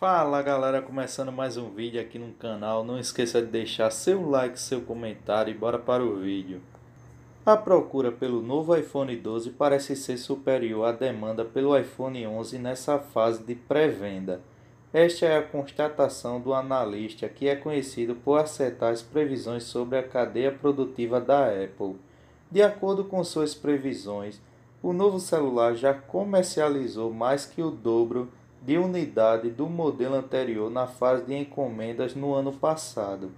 Fala galera, começando mais um vídeo aqui no canal, não esqueça de deixar seu like, seu comentário e bora para o vídeo. A procura pelo novo iPhone 12 parece ser superior à demanda pelo iPhone 11 nessa fase de pré-venda. Esta é a constatação do analista que é conhecido por acertar as previsões sobre a cadeia produtiva da Apple. De acordo com suas previsões, o novo celular já comercializou mais que o dobro de unidade do modelo anterior na fase de encomendas no ano passado.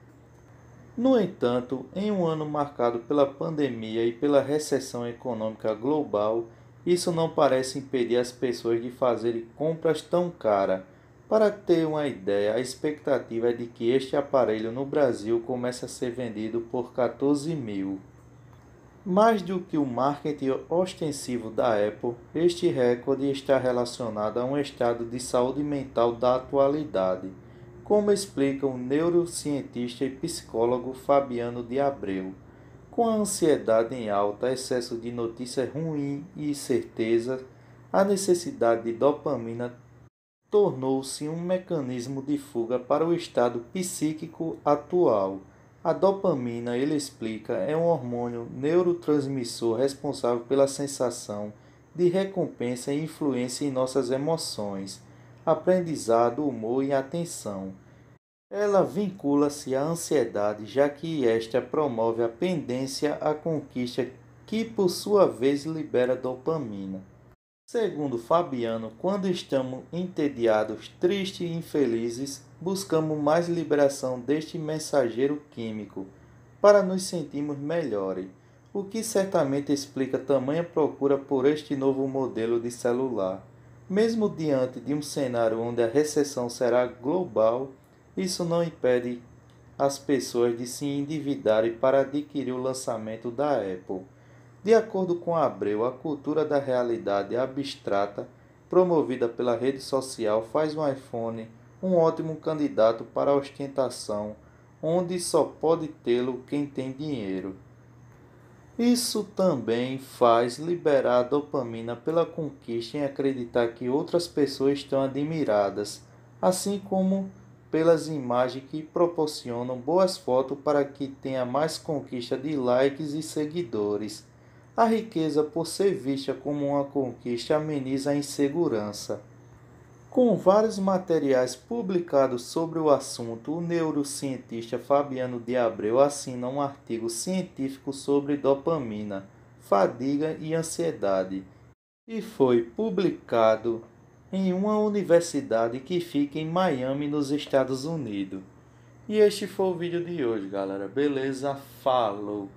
No entanto, em um ano marcado pela pandemia e pela recessão econômica global, isso não parece impedir as pessoas de fazerem compras tão cara. Para ter uma ideia, a expectativa é de que este aparelho no Brasil comece a ser vendido por 14 mil. Mais do que o marketing ostensivo da Apple, este recorde está relacionado a um estado de saúde mental da atualidade, como explica o neurocientista e psicólogo Fabiano de Abreu. Com a ansiedade em alta, excesso de notícias ruins e incerteza, a necessidade de dopamina tornou-se um mecanismo de fuga para o estado psíquico atual. A dopamina, ele explica, é um hormônio neurotransmissor responsável pela sensação de recompensa e influência em nossas emoções, aprendizado, humor e atenção. Ela vincula-se à ansiedade, já que esta promove a pendência à conquista, que por sua vez libera dopamina. Segundo Fabiano, quando estamos entediados, tristes e infelizes, buscamos mais liberação deste mensageiro químico para nos sentirmos melhores, o que certamente explica tamanha procura por este novo modelo de celular. Mesmo diante de um cenário onde a recessão será global, isso não impede as pessoas de se endividarem para adquirir o lançamento da Apple de acordo com Abreu, a cultura da realidade abstrata promovida pela rede social faz o iPhone um ótimo candidato para a ostentação, onde só pode tê-lo quem tem dinheiro. Isso também faz liberar dopamina pela conquista em acreditar que outras pessoas estão admiradas, assim como pelas imagens que proporcionam boas fotos para que tenha mais conquista de likes e seguidores. A riqueza, por ser vista como uma conquista, ameniza a insegurança. Com vários materiais publicados sobre o assunto, o neurocientista Fabiano de Abreu assina um artigo científico sobre dopamina, fadiga e ansiedade, e foi publicado em uma universidade que fica em Miami, nos Estados Unidos. E este foi o vídeo de hoje, galera. Beleza? Falou!